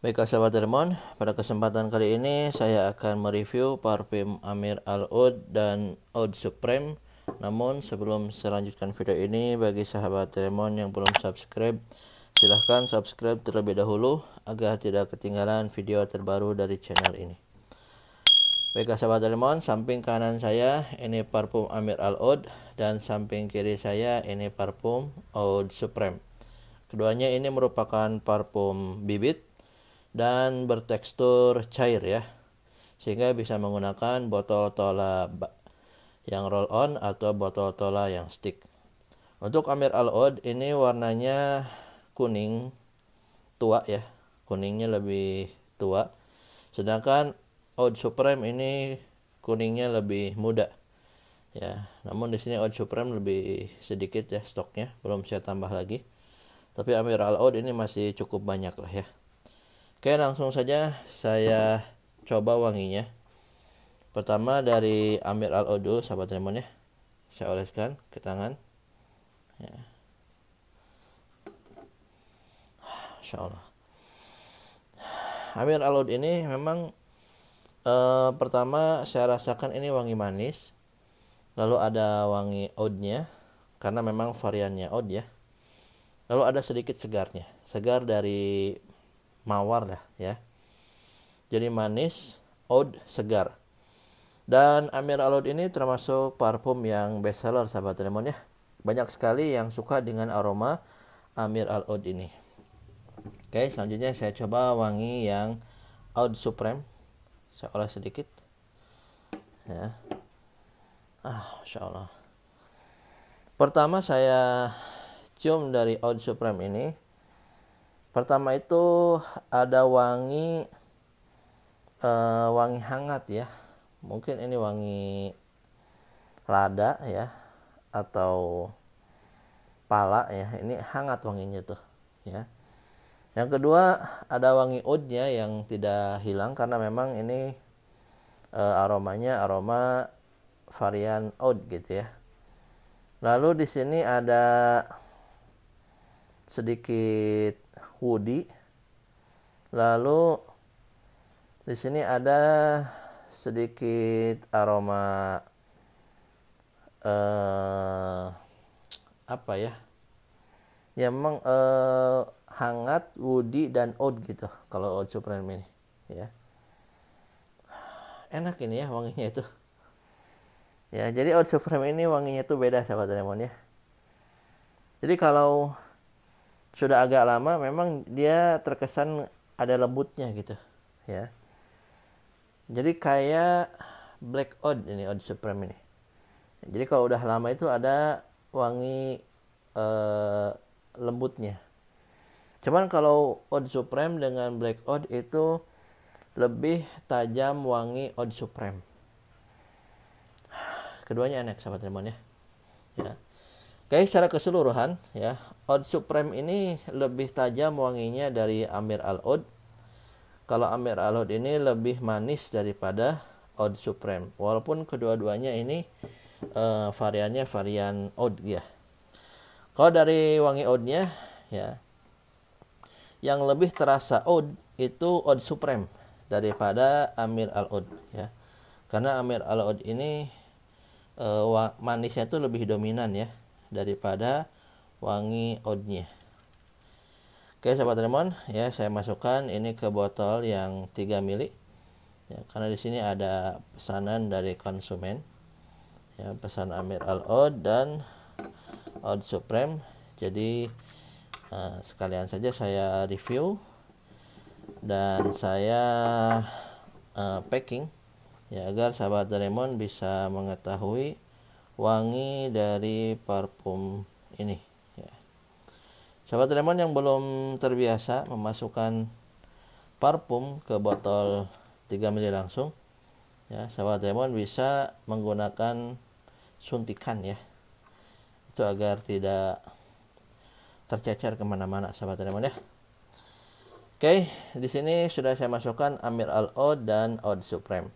Baiklah sahabat Dermon, pada kesempatan kali ini saya akan mereview parfum Amir Al Oud dan Oud Supreme. Namun sebelum saya lanjutkan video ini bagi sahabat Dermon yang belum subscribe, silahkan subscribe terlebih dahulu agar tidak ketinggalan video terbaru dari channel ini. Baiklah sahabat Lemon, samping kanan saya ini parfum Amir Al Oud dan samping kiri saya ini parfum Oud Supreme. Keduanya ini merupakan parfum bibit dan bertekstur cair ya. Sehingga bisa menggunakan botol tola yang roll on atau botol tola yang stick. Untuk Amir Al Oud ini warnanya kuning tua ya. Kuningnya lebih tua. Sedangkan Odd Supreme ini kuningnya lebih muda ya namun di sini Odd Supreme lebih sedikit ya stoknya belum saya tambah lagi tapi Amir Al Odd ini masih cukup banyak lah ya oke langsung saja saya coba wanginya pertama dari Amir Al Odd dulu sahabat Remon ya saya oleskan ke tangan ya. Insya Allah Amir Al ini memang Eh, pertama saya rasakan ini wangi manis, lalu ada wangi oudnya karena memang variannya oud ya. Lalu ada sedikit segarnya, segar dari mawar lah ya. Jadi manis, oud, segar. Dan Amir Alud ini termasuk parfum yang bestseller sahabat Lemon ya. Banyak sekali yang suka dengan aroma Amir Oud ini. Oke, selanjutnya saya coba wangi yang Oud Supreme saya oleh sedikit ya ah insya Allah pertama saya cium dari Oud Supreme ini pertama itu ada wangi uh, wangi hangat ya mungkin ini wangi lada ya atau pala ya ini hangat wanginya tuh ya yang kedua ada wangi oudnya yang tidak hilang karena memang ini e, aromanya aroma varian oud gitu ya. Lalu di sini ada sedikit woody. Lalu di sini ada sedikit aroma eh, apa ya? ya memang eh, hangat woody dan oud gitu kalau oud supreme ini ya enak ini ya wanginya itu ya jadi oud supreme ini wanginya itu beda sahabat lemon ya jadi kalau sudah agak lama memang dia terkesan ada lembutnya gitu ya jadi kayak black oud ini oud supreme ini jadi kalau udah lama itu ada wangi eh, lembutnya. Cuman kalau Odd Supreme dengan Black Odd itu lebih tajam wangi Odd Supreme. Keduanya enak sahabat Lemon ya. ya. Oke, secara keseluruhan ya, Odd Supreme ini lebih tajam wanginya dari Amir Al Odd. Kalau Amir Al Odd ini lebih manis daripada Odd Supreme. Walaupun kedua-duanya ini uh, variannya varian Odd ya. Kalau dari wangi oudnya ya yang lebih terasa oud itu oud supreme daripada Amir al oud ya. Karena Amir al oud ini e, manisnya itu lebih dominan ya daripada wangi oudnya. Oke sahabat Remon, ya saya masukkan ini ke botol yang 3 mili. Ya, karena di sini ada pesanan dari konsumen. Ya, pesan Amir al od dan old supreme jadi uh, sekalian saja saya review dan saya uh, packing ya agar sahabat Doraemon bisa mengetahui wangi dari parfum ini ya. sahabat Doraemon yang belum terbiasa memasukkan parfum ke botol 3 ml langsung ya sahabat Doraemon bisa menggunakan suntikan ya itu agar tidak tercecer kemana-mana sahabat teman ya oke di sini sudah saya masukkan Amir Al Od dan Od Supreme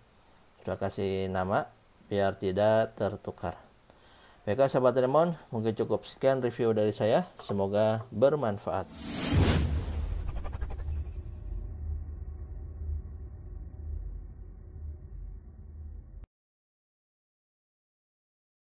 sudah kasih nama biar tidak tertukar Baiklah sahabat teman mungkin cukup sekian review dari saya. Semoga bermanfaat.